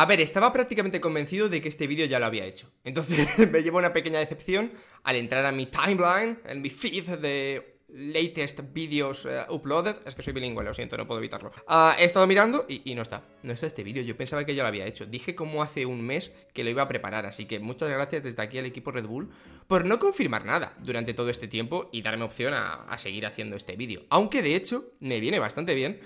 A ver, estaba prácticamente convencido de que este vídeo ya lo había hecho. Entonces me llevo una pequeña decepción al entrar a mi timeline, en mi feed de latest videos eh, uploaded. Es que soy bilingüe, lo siento, no puedo evitarlo. Ah, he estado mirando y, no está. No está este vídeo. Yo pensaba que ya lo había hecho. Dije como hace un mes que lo iba a preparar. Así que muchas gracias desde aquí al equipo Red Bull por no confirmar nada durante todo este tiempo y darme opción a, a seguir haciendo este vídeo. Aunque de hecho me viene bastante bien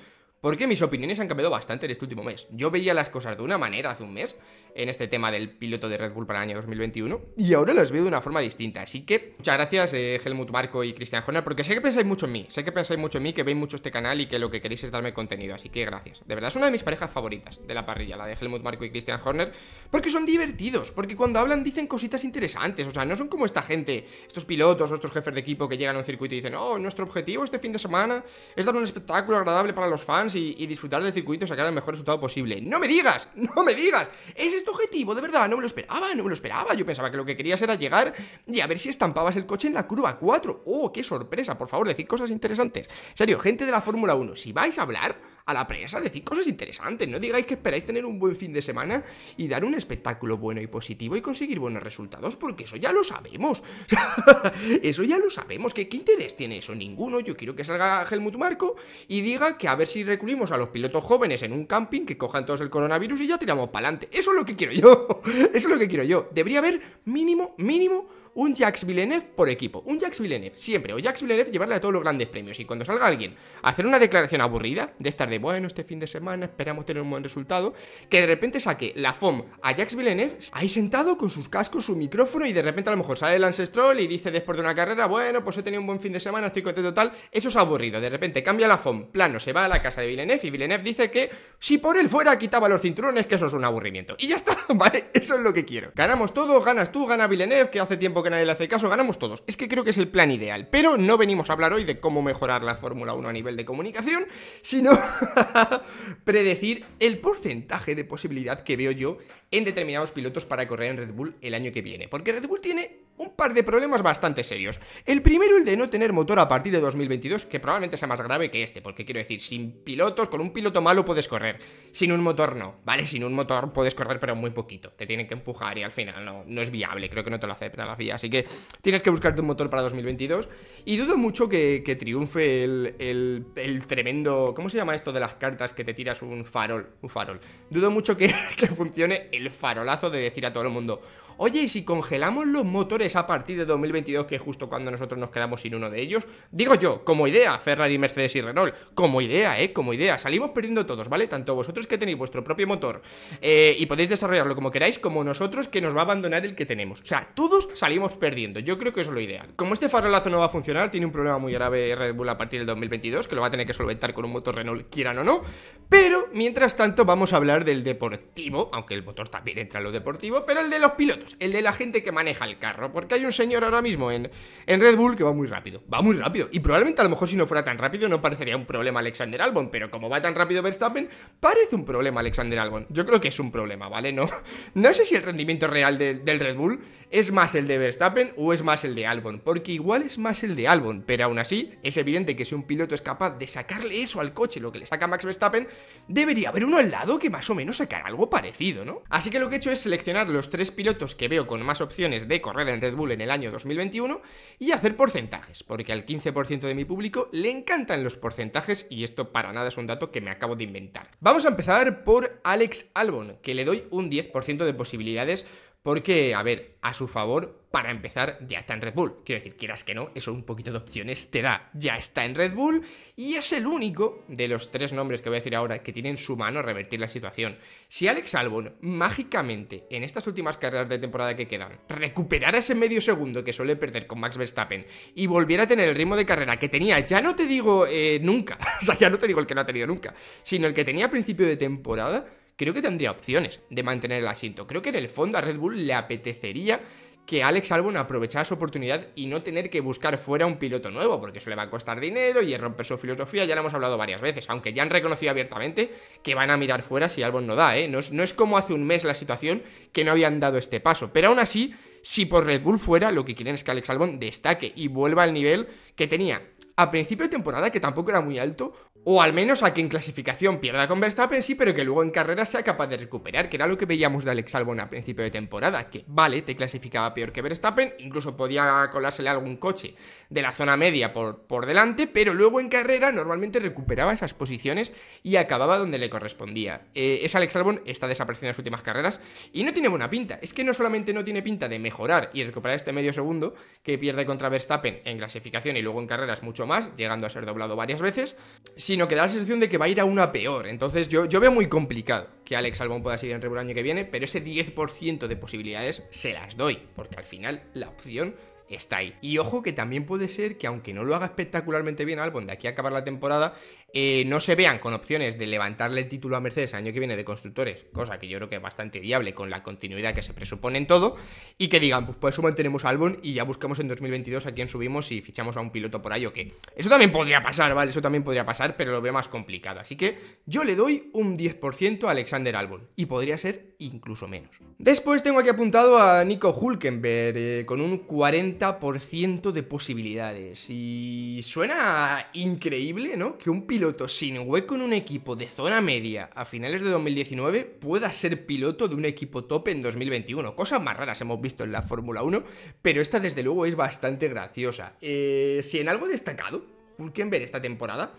porque mis opiniones han cambiado bastante en este último mes. Yo veía las cosas de una manera hace un mes en este tema del piloto de Red Bull para el año 2021. Y ahora los veo de una forma distinta. Así que muchas gracias, eh, Helmut Marco y Christian Horner, porque sé que pensáis mucho en mí. Sé que pensáis mucho en mí, que veis mucho este canal y que lo que queréis es darme contenido. Así que gracias. De verdad, es una de mis parejas favoritas de la parrilla, la de Helmut Marco y Christian Horner, porque son divertidos, porque cuando hablan dicen cositas interesantes. O sea, no son como esta gente, estos pilotos o estos jefes de equipo que llegan a un circuito y dicen, oh, nuestro objetivo este fin de semana es dar un espectáculo agradable para los fans y, disfrutar del circuito y sacar el mejor resultado posible. ¡No me digas! ¡No me digas! Ese este objetivo, de verdad, no me lo esperaba, no me lo esperaba. Yo pensaba que lo que querías era llegar y a ver si estampabas el coche en la curva 4. ¡Oh, qué sorpresa! Por favor, decid cosas interesantes. serio, gente de la Fórmula 1, si vais a hablar a la prensa, decir cosas interesantes, no digáis que esperáis tener un buen fin de semana y dar un espectáculo bueno y positivo y conseguir buenos resultados, porque eso ya lo sabemos. eso ya lo sabemos, que qué interés tiene eso, ninguno. Yo quiero que salga Helmut Marco y diga que a ver si recluimos a los pilotos jóvenes en un camping, que cojan todos el coronavirus y ya tiramos para adelante. Eso es lo que quiero yo. eso es lo que quiero yo. Debería haber mínimo, mínimo un Jax Villeneuve por equipo. Un Jax Villeneuve, siempre. O Jax Villeneuve llevarle a todos los grandes premios. Y cuando salga alguien a hacer una declaración aburrida, de estar de bueno, este fin de semana esperamos tener un buen resultado, que de repente saque la FOM a Jax Villeneuve ahí sentado con sus cascos, su micrófono, y de repente a lo mejor sale el Stroll y dice después de una carrera, bueno, pues he tenido un buen fin de semana, estoy contento tal. Eso es aburrido. De repente cambia la FOM, plano, se va a la casa de Villeneuve y Villeneuve dice que si por él fuera quitaba los cinturones, que eso es un aburrimiento. Y ya está, ¿vale? Eso es lo que quiero. Ganamos todos, ganas tú, gana Villeneuve, que hace tiempo que nadie le hace caso, ganamos todos. Es que creo que es el plan ideal. Pero no venimos a hablar hoy de cómo mejorar la Fórmula 1 a nivel de comunicación, sino predecir el porcentaje de posibilidad que veo yo en determinados pilotos para correr en Red Bull el año que viene. Porque Red Bull tiene un par de problemas bastante serios. El primero, el de no tener motor a partir de 2022, que probablemente sea más grave que este, porque quiero decir, sin pilotos, con un piloto malo puedes correr, sin un motor no, ¿vale? Sin un motor puedes correr, pero muy poquito, te tienen que empujar y al final no, no es viable, creo que no te lo acepta la FIA, así que tienes que buscarte un motor para 2022 y dudo mucho que, triunfe el, el, el, tremendo, ¿cómo se llama esto de las cartas que te tiras un farol? Un farol. Dudo mucho que, que funcione el farolazo de decir a todo el mundo, oye, ¿y si congelamos los motores a partir de 2022, que es justo cuando nosotros nos quedamos sin uno de ellos? Digo yo, como idea, Ferrari, Mercedes y Renault, como idea, ¿eh? Como idea, salimos perdiendo todos, ¿vale? Tanto vosotros que tenéis vuestro propio motor eh, y podéis desarrollarlo como queráis, como nosotros que nos va a abandonar el que tenemos. O sea, todos salimos perdiendo, yo creo que eso es lo ideal. Como este farolazo no va a funcionar, tiene un problema muy grave Red Bull a partir del 2022, que lo va a tener que solventar con un motor Renault, quieran o no, pero mientras tanto vamos a hablar del deportivo, aunque el motor también entra en lo deportivo, pero el de los pilotos el de la gente que maneja el carro. Porque hay un señor ahora mismo en, en Red Bull que va muy rápido, va muy rápido. Y probablemente a lo mejor si no fuera tan rápido no parecería un problema Alexander Albon, pero como va tan rápido Verstappen, parece un problema Alexander Albon. Yo creo que es un problema, ¿vale? No, no sé si el rendimiento real del Red Bull ¿Es más el de Verstappen o es más el de Albon? Porque igual es más el de Albon, pero aún así es evidente que si un piloto es capaz de sacarle eso al coche, lo que le saca Max Verstappen, debería haber uno al lado que más o menos sacara algo parecido, ¿no? Así que lo que he hecho es seleccionar los tres pilotos que veo con más opciones de correr en Red Bull en el año 2021 y hacer porcentajes, porque al 15% de mi público le encantan los porcentajes y esto para nada es un dato que me acabo de inventar. Vamos a empezar por Alex Albon, que le doy un 10% de posibilidades porque, a ver, a su favor, para empezar, ya está en Red Bull. Quiero decir, quieras que no, eso un poquito de opciones te da. Ya está en Red Bull y es el único de los tres nombres que voy a decir ahora que tiene en su mano revertir la situación. Si Alex Albon, mágicamente, en estas últimas carreras de temporada que quedan, recuperara ese medio segundo que suele perder con Max Verstappen y volviera a tener el ritmo de carrera que tenía, ya no te digo eh, nunca, o sea, ya no te digo el que no ha tenido nunca, sino el que tenía a principio de temporada, creo que tendría opciones de mantener el asiento. Creo que en el fondo a Red Bull le apetecería que Alex Albon aprovechara su oportunidad y no tener que buscar fuera un piloto nuevo, porque eso le va a costar dinero y romper su filosofía, ya lo hemos hablado varias veces, aunque ya han reconocido abiertamente que van a mirar fuera si Albon no da, ¿eh? No no es como hace un mes la situación que no habían dado este paso, pero aún así, si por Red Bull fuera, lo que quieren es que Alex Albon destaque y vuelva al nivel que tenía a principio de temporada, que tampoco era muy alto, o al menos a que en clasificación pierda con Verstappen, sí, pero que luego en carrera sea capaz de recuperar, que era lo que veíamos de Alex Albon a principio de temporada, que vale, te clasificaba peor que Verstappen, incluso podía colársele algún coche de la zona media por, por delante, pero luego en carrera normalmente recuperaba esas posiciones y acababa donde le correspondía. Eh, es Alex Albon, está desapareciendo en las últimas carreras y no tiene buena pinta. Es que no solamente no tiene pinta de mejorar y recuperar este medio segundo que pierde contra Verstappen en clasificación y luego en carreras mucho más, llegando a ser doblado varias veces, si sino que da la sensación de que va a ir a una peor. Entonces yo, yo veo muy complicado que Alex Albon pueda seguir en Red el año que viene, pero ese 10% de posibilidades se las doy, porque al final la opción está ahí. Y ojo que también puede ser que aunque no lo haga espectacularmente bien Albon de aquí a acabar la temporada, eh, no se vean con opciones de levantarle el título a Mercedes el año que viene de constructores, cosa que yo creo que es bastante viable con la continuidad que se presupone en todo, y que digan, pues por eso mantenemos a Albon y ya buscamos en 2022 a quién subimos y fichamos a un piloto por ahí o Eso también podría pasar, ¿vale? Eso también podría pasar, pero lo veo más complicado. Así que yo le doy un 10% a Alexander Albon, y podría ser incluso menos. Después tengo aquí apuntado a Nico Hulkenberg, eh, con un 40% de posibilidades, y suena increíble, ¿no? Que un piloto sin hueco en un equipo de zona media a finales de 2019 pueda ser piloto de un equipo top en 2021. Cosas más raras hemos visto en la Fórmula 1, pero esta desde luego es bastante graciosa. Eh, si en algo destacado, Hulkenberg esta temporada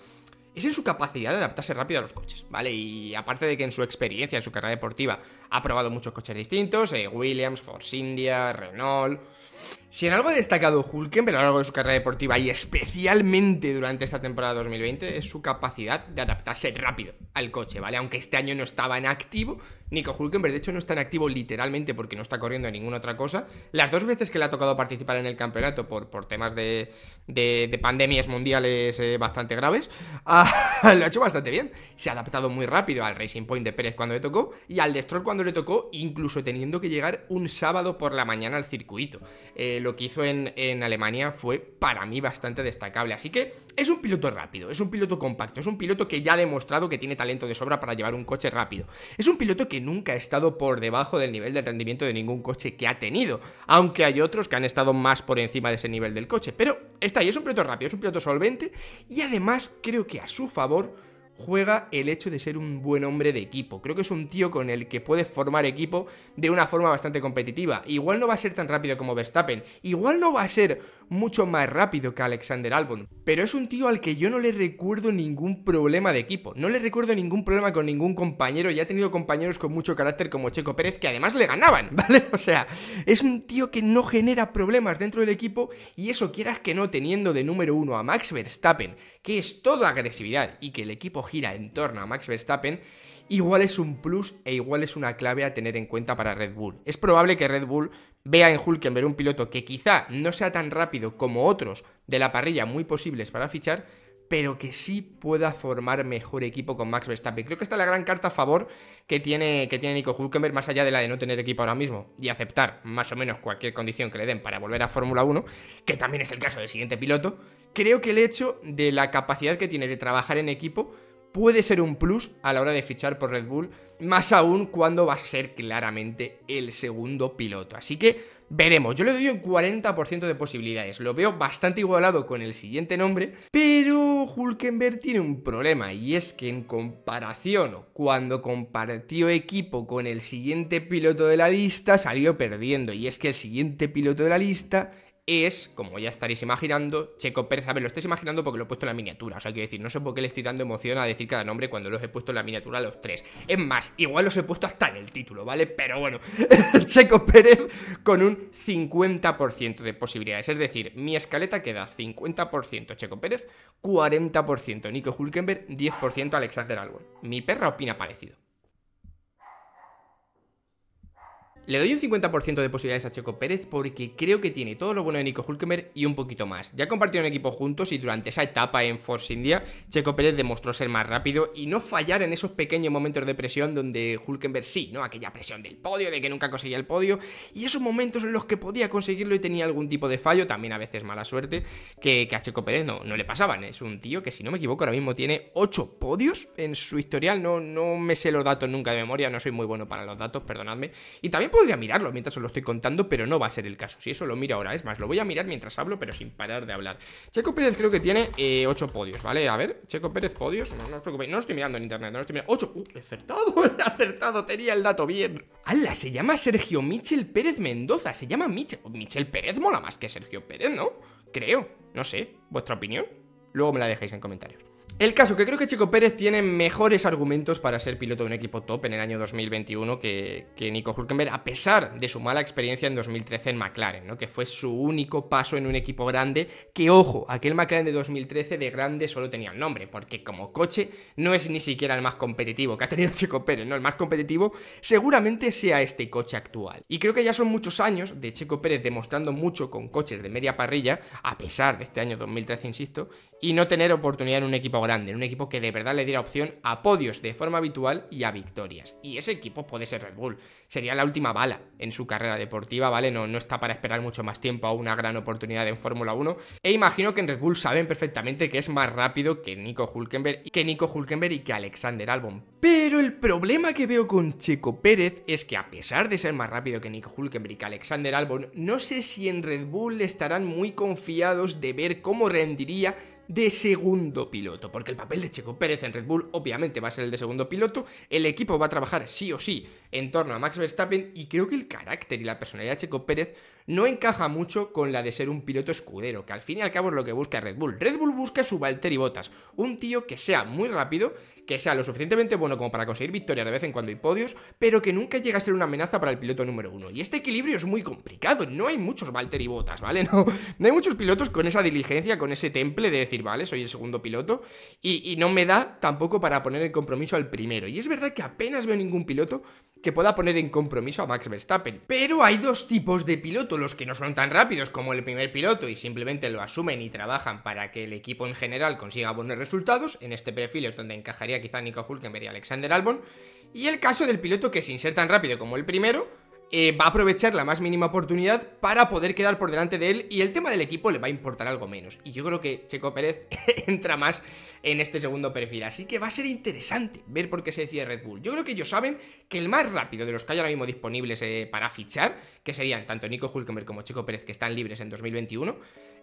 es en su capacidad de adaptarse rápido a los coches, ¿vale? Y aparte de que en su experiencia, en su carrera deportiva, ha probado muchos coches distintos, eh, Williams, Force India, Renault... Si en algo ha destacado Hulkenberg a lo largo de su carrera deportiva y especialmente durante esta temporada 2020 es su capacidad de adaptarse rápido al coche, ¿vale? Aunque este año no estaba en activo, Nico Hulkenberg de hecho no está en activo literalmente porque no está corriendo en ninguna otra cosa. Las dos veces que le ha tocado participar en el campeonato por, por temas de, pandemias mundiales eh, bastante graves, ah, lo ha hecho bastante bien. Se ha adaptado muy rápido al Racing Point de Pérez cuando le tocó y al Destroy cuando le tocó, incluso teniendo que llegar un sábado por la mañana al circuito. Eh, lo que hizo en, Alemania fue para mí bastante destacable. Así que es un piloto rápido, es un piloto compacto, es un piloto que ya ha demostrado que tiene talento de sobra para llevar un coche rápido. Es un piloto que nunca ha estado por debajo del nivel de rendimiento de ningún coche que ha tenido, aunque hay otros que han estado más por encima de ese nivel del coche. Pero está ahí, es un piloto rápido, es un piloto solvente y además creo que a su favor juega el hecho de ser un buen hombre de equipo. Creo que es un tío con el que puede formar equipo de una forma bastante competitiva. Igual no va a ser tan rápido como Verstappen, igual no va a ser mucho más rápido que Alexander Albon. Pero es un tío al que yo no le recuerdo ningún problema de equipo. No le recuerdo ningún problema con ningún compañero. Ya ha tenido compañeros con mucho carácter como Checo Pérez que además le ganaban, ¿vale? O sea, es un tío que no genera problemas dentro del equipo y eso quieras que no teniendo de número uno a Max Verstappen, que es toda agresividad y que el equipo gira en torno a Max Verstappen igual es un plus e igual es una clave a tener en cuenta para Red Bull. Es probable que Red Bull vea en Hulkenberg un piloto que quizá no sea tan rápido como otros de la parrilla muy posibles para fichar, pero que sí pueda formar mejor equipo con Max Verstappen. Creo que esta es la gran carta a favor que tiene, que tiene Nico Hulkenberg, más allá de la de no tener equipo ahora mismo y aceptar más o menos cualquier condición que le den para volver a Fórmula 1, que también es el caso del siguiente piloto. Creo que el hecho de la capacidad que tiene de trabajar en equipo puede ser un plus a la hora de fichar por Red Bull, más aún cuando va a ser claramente el segundo piloto. Así que veremos, yo le doy un 40% de posibilidades, lo veo bastante igualado con el siguiente nombre, pero Hulkenberg tiene un problema y es que en comparación, cuando compartió equipo con el siguiente piloto de la lista, salió perdiendo y es que el siguiente piloto de la lista es, como ya estaréis imaginando, Checo Pérez. A ver, lo estáis imaginando porque lo he puesto en la miniatura. O sea, quiero decir, no sé por qué le estoy dando emoción a decir cada nombre cuando los he puesto en la miniatura a los tres. Es más, igual los he puesto hasta en el título, ¿vale? Pero bueno, Checo Pérez con un 50% de posibilidades. Es decir, mi escaleta queda 50% Checo Pérez, 40% Nico Hulkenberg, 10% Alexander Albon. Mi perra opina parecido. Le doy un 50% de posibilidades a Checo Pérez porque creo que tiene todo lo bueno de Nico Hulkenberg y un poquito más. Ya compartieron equipo juntos y durante esa etapa en Force India, Checo Pérez demostró ser más rápido y no fallar en esos pequeños momentos de presión donde Hulkenberg sí, ¿no? Aquella presión del podio, de que nunca conseguía el podio, y esos momentos en los que podía conseguirlo y tenía algún tipo de fallo, también a veces mala suerte, que, a Checo Pérez no, no le pasaban. Es un tío que, si no me equivoco, ahora mismo tiene 8 podios en su historial. No, no me sé los datos nunca de memoria, no soy muy bueno para los datos, perdonadme. Y también podría mirarlo mientras os lo estoy contando, pero no va a ser el caso. Si eso lo miro ahora, es más, lo voy a mirar mientras hablo, pero sin parar de hablar. Checo Pérez creo que tiene 8 eh, podios, ¿vale? A ver, Checo Pérez, podios. No, os preocupéis, no lo estoy mirando en internet, no lo estoy mirando. 8, uh, acertado, acertado, tenía el dato bien. ¡Hala! Se llama Sergio Michel Pérez Mendoza, se llama Michel. Michel Pérez mola más que Sergio Pérez, ¿no? Creo, no sé, vuestra opinión. Luego me la dejáis en comentarios. El caso que creo que Checo Pérez tiene mejores argumentos para ser piloto de un equipo top en el año 2021 que, Nico Hulkenberg, a pesar de su mala experiencia en 2013 en McLaren, ¿no? que fue su único paso en un equipo grande, que ojo, aquel McLaren de 2013 de grande solo tenía el nombre, porque como coche no es ni siquiera el más competitivo que ha tenido Checo Pérez, ¿no? el más competitivo seguramente sea este coche actual. Y creo que ya son muchos años de Checo Pérez demostrando mucho con coches de media parrilla, a pesar de este año 2013, insisto, y no tener oportunidad en un equipo grande, en un equipo que de verdad le diera opción a podios de forma habitual y a victorias. Y ese equipo puede ser Red Bull. Sería la última bala en su carrera deportiva, ¿vale? No, no está para esperar mucho más tiempo a una gran oportunidad en Fórmula 1. E imagino que en Red Bull saben perfectamente que es más rápido que Nico Hulkenberg, que Nico Hulkenberg y que Alexander Albon. Pero el problema que veo con Checo Pérez es que a pesar de ser más rápido que Nico Hulkenberg y que Alexander Albon, no sé si en Red Bull estarán muy confiados de ver cómo rendiría de segundo piloto, porque el papel de Checo Pérez en Red Bull obviamente va a ser el de segundo piloto, el equipo va a trabajar sí o sí en torno a Max Verstappen y creo que el carácter y la personalidad de Checo Pérez no encaja mucho con la de ser un piloto escudero, que al fin y al cabo es lo que busca Red Bull. Red Bull busca su Valtteri Bottas, un tío que sea muy rápido, que sea lo suficientemente bueno como para conseguir victorias de vez en cuando y podios, pero que nunca llegue a ser una amenaza para el piloto número uno. Y este equilibrio es muy complicado, no hay muchos y Botas, ¿vale? No, hay muchos pilotos con esa diligencia, con ese temple de decir, vale, soy el segundo piloto, y, y no me da tampoco para poner en compromiso al primero. Y es verdad que apenas veo ningún piloto que pueda poner en compromiso a Max Verstappen. Pero hay dos tipos de pilotos los que no son tan rápidos como el primer piloto y simplemente lo asumen y trabajan para que el equipo en general consiga buenos resultados. En este perfil es donde encajaría quizá Nico Hulkenberg y Alexander Albon. Y el caso del piloto que, sin ser tan rápido como el primero, eh, va a aprovechar la más mínima oportunidad para poder quedar por delante de él y el tema del equipo le va a importar algo menos. Y yo creo que Checo Pérez entra más en este segundo perfil. Así que va a ser interesante ver por qué se decide Red Bull. Yo creo que ellos saben que el más rápido de los que hay ahora mismo disponibles eh, para fichar, que serían tanto Nico Hulkenberg como Checo Pérez, que están libres en 2021,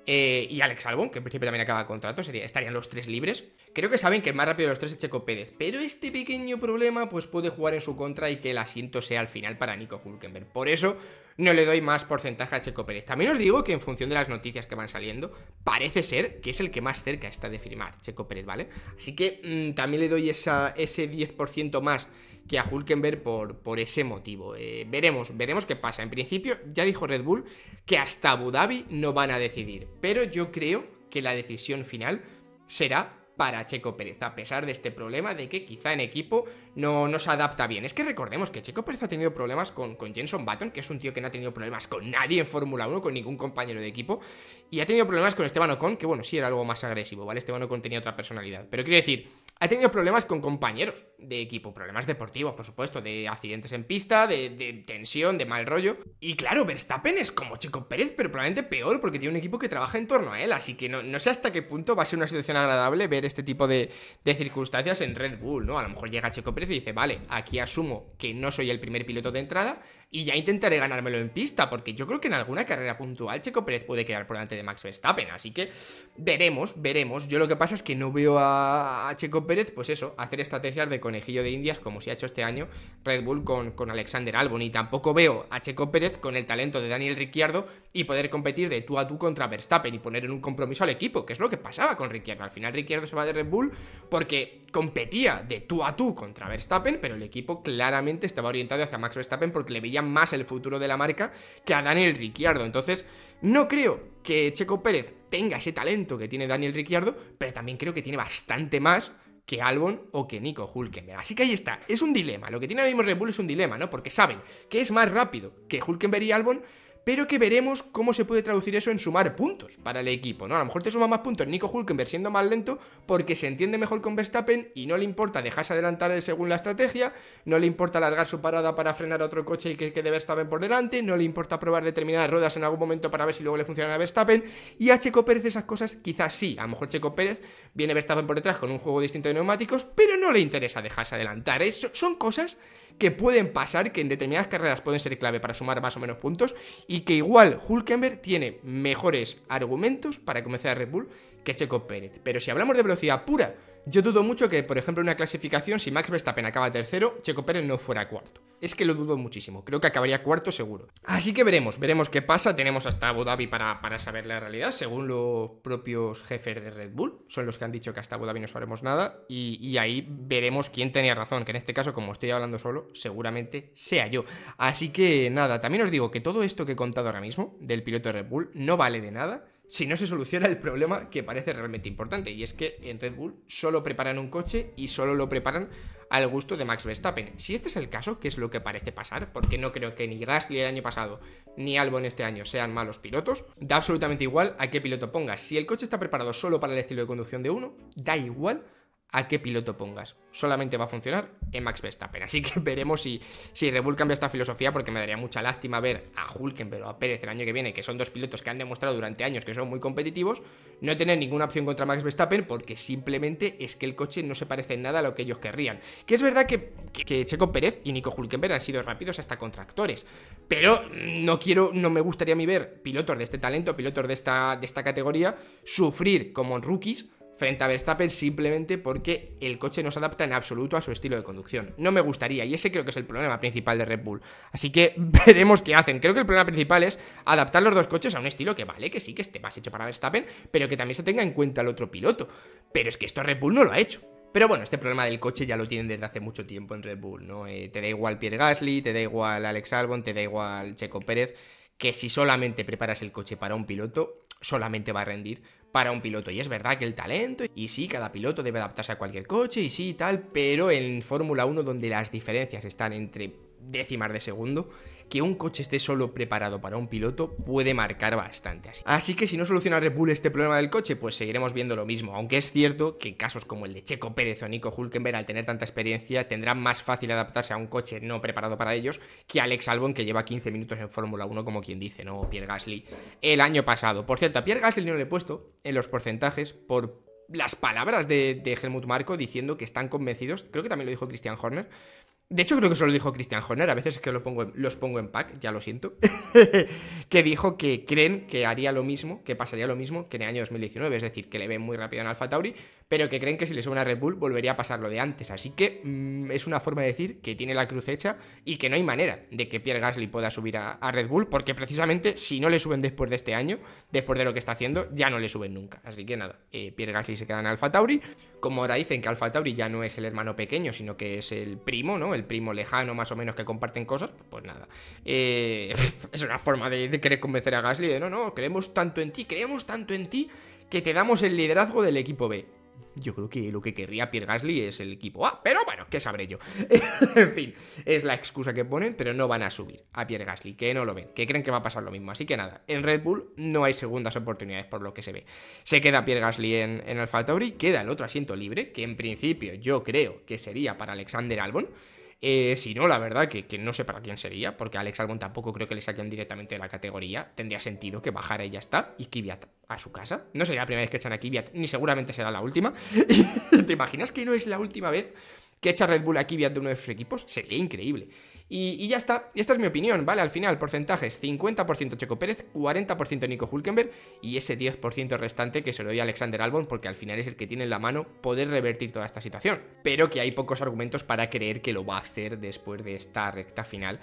eh, y Alex Albon, que en principio también acaba contrato, estarían los tres libres. Creo que saben que el más rápido de los tres es Checo Pérez, pero este pequeño problema pues puede jugar en su contra y que el asiento sea al final para Nico Hulkenberg. Por eso no le doy más porcentaje a Checo Pérez. También os digo que en función de las noticias que van saliendo, parece ser que es el que más cerca está de firmar Checo Pérez, ¿vale? Así que mm, también le doy esa, ese 10% más que a Hulkenberg por, por ese motivo. Eh, veremos, veremos qué pasa. En principio, ya dijo Red Bull que hasta Abu Dhabi no van a decidir, pero yo creo que la decisión final será para Checo Pérez, a pesar de este problema de que quizá en equipo no, nos se adapta bien. Es que recordemos que Checo Pérez ha tenido problemas con, con Jenson Button, que es un tío que no ha tenido problemas con nadie en Fórmula 1, con ningún compañero de equipo, y ha tenido problemas con Esteban Ocon, que bueno, sí era algo más agresivo, ¿vale? Esteban Ocon tenía otra personalidad, pero quiero decir, ha tenido problemas con compañeros de equipo, problemas deportivos, por supuesto, de accidentes en pista, de, tensión, de mal rollo. Y claro, Verstappen es como Checo Pérez, pero probablemente peor, porque tiene un equipo que trabaja en torno a él, así que no, no sé hasta qué punto va a ser una situación agradable ver este tipo de, circunstancias en Red Bull, ¿no? A lo mejor llega Checo Pérez y dice, vale, aquí asumo que no soy el primer piloto de entrada, y ya intentaré ganármelo en pista, porque yo creo que en alguna carrera puntual Checo Pérez puede quedar por delante de Max Verstappen, así que veremos, veremos. Yo lo que pasa es que no veo a, Checo Pérez, pues eso, hacer estrategias de conejillo de indias como se ha hecho este año Red Bull con, con Alexander Albon, y tampoco veo a Checo Pérez con el talento de Daniel Ricciardo y poder competir de tú a tú contra Verstappen y poner en un compromiso al equipo, que es lo que pasaba con Ricciardo. Al final Ricciardo se va de Red Bull porque competía de tú a tú contra Verstappen, pero el equipo claramente estaba orientado hacia Max Verstappen porque le veía más el futuro de la marca que a Daniel Ricciardo. Entonces, no creo que Checo Pérez tenga ese talento que tiene Daniel Ricciardo, pero también creo que tiene bastante más que Albon o que Nico Hulkenberg. Así que ahí está, es un dilema. Lo que tiene ahora mismo Red Bull es un dilema, ¿no? Porque saben que es más rápido que Hulkenberg y Albon, pero que veremos cómo se puede traducir eso en sumar puntos para el equipo, ¿no? A lo mejor te suma más puntos Nico Hulkenberg siendo más lento porque se entiende mejor con Verstappen y no le importa dejarse adelantar según la estrategia, no le importa alargar su parada para frenar a otro coche y que quede Verstappen por delante, no le importa probar determinadas ruedas en algún momento para ver si luego le funciona a Verstappen y a Checo Pérez esas cosas quizás sí, a lo mejor Checo Pérez viene Verstappen por detrás con un juego distinto de neumáticos, pero no le interesa dejarse adelantar, eso son cosas que pueden pasar, que en determinadas carreras pueden ser clave para sumar más o menos puntos, y que igual Hulkenberg tiene mejores argumentos para comenzar a Red Bull que Checo Pérez. Pero si hablamos de velocidad pura, yo dudo mucho que, por ejemplo, en una clasificación, si Max Verstappen acaba tercero, Checo Pérez no fuera cuarto. Es que lo dudo muchísimo, creo que acabaría cuarto seguro. Así que veremos, veremos qué pasa, tenemos hasta Abu Dhabi para, para saber la realidad, según los propios jefes de Red Bull, son los que han dicho que hasta Abu Dhabi no sabremos nada, y, y ahí veremos quién tenía razón, que en este caso, como estoy hablando solo, seguramente sea yo. Así que nada, también os digo que todo esto que he contado ahora mismo del piloto de Red Bull no vale de nada si no se soluciona el problema que parece realmente importante, y es que en Red Bull solo preparan un coche y solo lo preparan al gusto de Max Verstappen. Si este es el caso, que es lo que parece pasar, porque no creo que ni Gasly el año pasado ni Albon este año sean malos pilotos, da absolutamente igual a qué piloto pongas. Si el coche está preparado solo para el estilo de conducción de uno, da igual a qué piloto pongas. Solamente va a funcionar en Max Verstappen. Así que veremos si, si cambia esta filosofía, porque me daría mucha lástima ver a Hulkenberg o a Pérez el año que viene, que son dos pilotos que han demostrado durante años que son muy competitivos, no tener ninguna opción contra Max Verstappen, porque simplemente es que el coche no se parece en nada a lo que ellos querrían. Que es verdad que, Checo Pérez y Nico Hulkenberg han sido rápidos hasta contractores, pero no quiero, no me gustaría a mí ver pilotos de este talento, pilotos de esta, de esta categoría, sufrir como rookies frente a Verstappen simplemente porque el coche no se adapta en absoluto a su estilo de conducción. No me gustaría y ese creo que es el problema principal de Red Bull. Así que veremos qué hacen. Creo que el problema principal es adaptar los dos coches a un estilo que vale, que sí, que esté más hecho para Verstappen, pero que también se tenga en cuenta el otro piloto. Pero es que esto Red Bull no lo ha hecho. Pero bueno, este problema del coche ya lo tienen desde hace mucho tiempo en Red Bull, ¿no? Eh, te da igual Pierre Gasly, te da igual Alex Albon, te da igual Checo Pérez, que si solamente preparas el coche para un piloto, solamente va a rendir para un piloto. Y es verdad que el talento, y sí, cada piloto debe adaptarse a cualquier coche, y sí, tal, pero en Fórmula 1, donde las diferencias están entre décimas de segundo, que un coche esté solo preparado para un piloto puede marcar bastante. Así, que si no soluciona Red Bull este problema del coche, pues seguiremos viendo lo mismo, aunque es cierto que en casos como el de Checo Pérez o Nico Hulkenberg, al tener tanta experiencia, tendrán más fácil adaptarse a un coche no preparado para ellos que Alex Albon, que lleva 15 minutos en Fórmula 1, como quien dice, ¿no? Pierre Gasly, el año pasado. Por cierto, a Pierre Gasly no le he puesto en los porcentajes por las palabras de, de Helmut Marco diciendo que están convencidos, creo que también lo dijo Christian Horner, de hecho, creo que eso lo dijo Christian Horner, a veces es que lo pongo los pongo en pack, ya lo siento, que dijo que creen que haría lo mismo, que pasaría lo mismo que en el año 2019, es decir, que le ven muy rápido en Alfa Tauri, pero que creen que si le suben a Red Bull volvería a pasar lo de antes. Así que mm, es una forma de decir que tiene la cruz hecha y que no hay manera de que Pierre Gasly pueda subir a, Red Bull, porque precisamente si no le suben después de este año, después de lo que está haciendo, ya no le suben nunca. Así que nada, eh, Pierre Gasly se queda en Alfa Tauri. Como ahora dicen que Alpha Tauri ya no es el hermano pequeño, sino que es el primo, ¿no? El primo lejano, más o menos, que comparten cosas, pues nada. Eh, es una forma de, de, querer convencer a Gasly de no, no, creemos tanto en ti, creemos tanto en ti que te damos el liderazgo del equipo B. Yo creo que lo que querría Pierre Gasly es el equipo A, pero bueno, ¿qué sabré yo? en fin, es la excusa que ponen, pero no van a subir a Pierre Gasly, que no lo ven, que creen que va a pasar lo mismo. Así que nada, en Red Bull no hay segundas oportunidades por lo que se ve. Se queda Pierre Gasly en, en Alfa queda el otro asiento libre, que en principio yo creo que sería para Alexander Albon. Eh, si no, la verdad que, que, no sé para quién sería, porque Alex Albon tampoco creo que le saquen directamente de la categoría. Tendría sentido que bajara y ya está, y Kvyat a su casa. No sería la primera vez que echan a Kvyat, ni seguramente será la última. ¿Te imaginas que no es la última vez que echa Red Bull a Kvyat de uno de sus equipos? Sería increíble. Y, ya está, y esta es mi opinión, ¿vale? Al final, porcentajes, 50% Checo Pérez, 40% Nico Hulkenberg y ese 10% restante que se lo doy a Alexander Albon porque al final es el que tiene en la mano poder revertir toda esta situación. Pero que hay pocos argumentos para creer que lo va a hacer después de esta recta final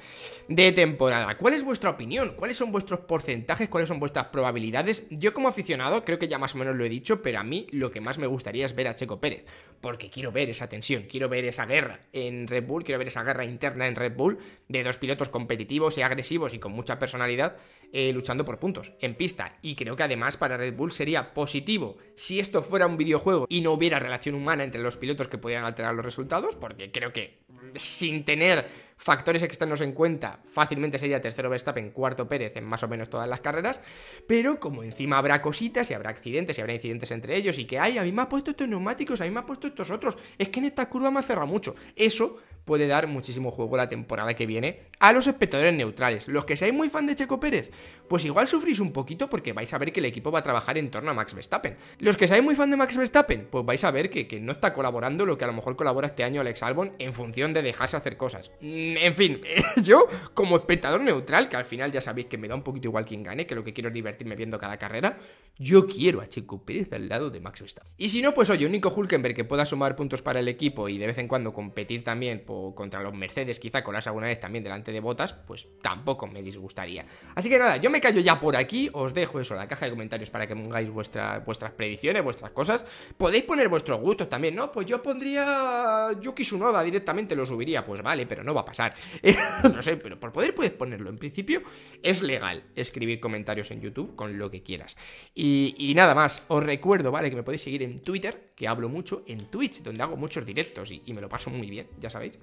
de temporada. ¿Cuál es vuestra opinión? ¿Cuáles son vuestros porcentajes? ¿Cuáles son vuestras probabilidades? Yo como aficionado, creo que ya más o menos lo he dicho, pero a mí lo que más me gustaría es ver a Checo Pérez, porque quiero ver esa tensión, quiero ver esa guerra en Red Bull, quiero ver esa guerra interna en Red Bull de dos pilotos competitivos y agresivos y con mucha personalidad, eh, luchando por puntos en pista. Y creo que además para Red Bull sería positivo si esto fuera un videojuego y no hubiera relación humana entre los pilotos que pudieran alterar los resultados, porque creo que sin tener Factores que nos en cuenta, fácilmente sería tercero Verstappen, cuarto Pérez en más o menos todas las carreras, pero como encima habrá cositas y habrá accidentes y habrá incidentes entre ellos y que, ay, a mí me ha puesto estos neumáticos, a mí me ha puesto estos otros, es que en esta curva me ha cerrado mucho. Eso puede dar muchísimo juego la temporada que viene a los espectadores neutrales. Los que seáis muy fan de Checo Pérez, pues igual sufrís un poquito porque vais a ver que el equipo va a trabajar en torno a Max Verstappen. Los que seáis muy fan de Max Verstappen, pues vais a ver que, que no está colaborando lo que a lo mejor colabora este año Alex Albon en función de dejarse hacer cosas. En fin, yo como espectador neutral, que al final ya sabéis que me da un poquito igual quien gane, que lo que quiero es divertirme viendo cada carrera, yo quiero a Chico Pérez al lado de Max Verstappen. Y si no, pues oye, un Nico Hulkenberg que pueda sumar puntos para el equipo y de vez en cuando competir también contra los Mercedes, quizá con las alguna vez también delante de botas, pues tampoco me disgustaría. Así que nada, yo me callo ya por aquí, os dejo eso, la caja de comentarios para que pongáis vuestras predicciones, vuestras cosas. Podéis poner vuestros gustos también, ¿no? Pues yo pondría Yuki Tsunoda directamente, lo subiría, pues vale, pero no va a pasar. no sé, pero por poder puedes ponerlo. En principio es legal escribir comentarios en YouTube con lo que quieras. Y, nada más, os recuerdo, ¿vale? Que me podéis seguir en Twitter, que hablo mucho, en Twitch, donde hago muchos directos y, me lo paso muy bien, ya sabéis.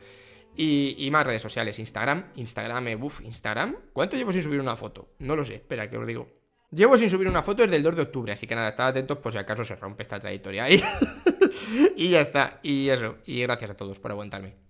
Y, más redes sociales, Instagram, Instagram, me eh, buff, Instagram. ¿Cuánto llevo sin subir una foto? No lo sé, espera que os digo. Llevo sin subir una foto desde el 2 de octubre, así que nada, estad atentos por si acaso se rompe esta trayectoria ahí. y ya está, y eso, y gracias a todos por aguantarme.